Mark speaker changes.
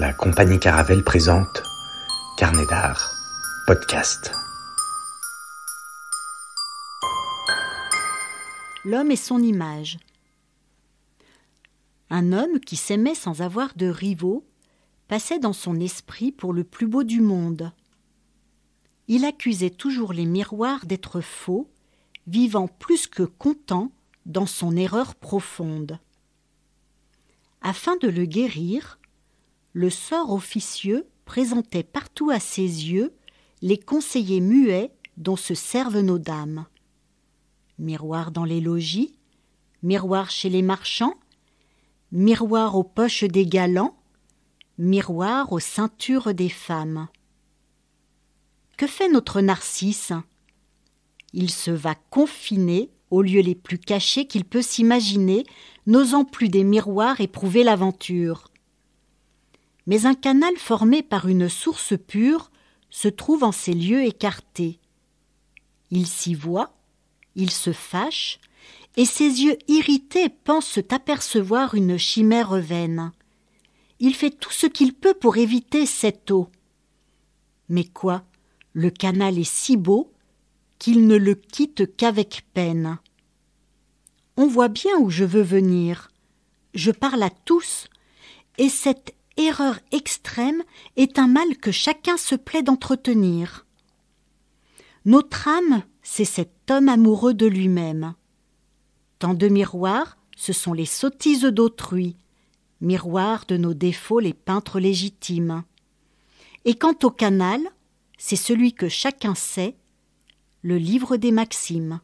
Speaker 1: La compagnie Caravelle présente Carnet d'art, podcast.
Speaker 2: L'homme et son image. Un homme qui s'aimait sans avoir de rivaux passait dans son esprit pour le plus beau du monde. Il accusait toujours les miroirs d'être faux, vivant plus que content dans son erreur profonde. Afin de le guérir, le sort officieux présentait partout à ses yeux les conseillers muets dont se servent nos dames. Miroir dans les logis, miroir chez les marchands, miroir aux poches des galants, miroir aux ceintures des femmes. Que fait notre Narcisse Il se va confiner aux lieux les plus cachés qu'il peut s'imaginer, n'osant plus des miroirs éprouver l'aventure mais un canal formé par une source pure se trouve en ces lieux écartés. Il s'y voit, il se fâche, et ses yeux irrités pensent apercevoir une chimère vaine. Il fait tout ce qu'il peut pour éviter cette eau. Mais quoi Le canal est si beau qu'il ne le quitte qu'avec peine. On voit bien où je veux venir. Je parle à tous, et cette erreur extrême est un mal que chacun se plaît d'entretenir. Notre âme, c'est cet homme amoureux de lui-même. Tant de miroirs, ce sont les sottises d'autrui, miroirs de nos défauts les peintres légitimes. Et quant au canal, c'est celui que chacun sait, le livre des maximes.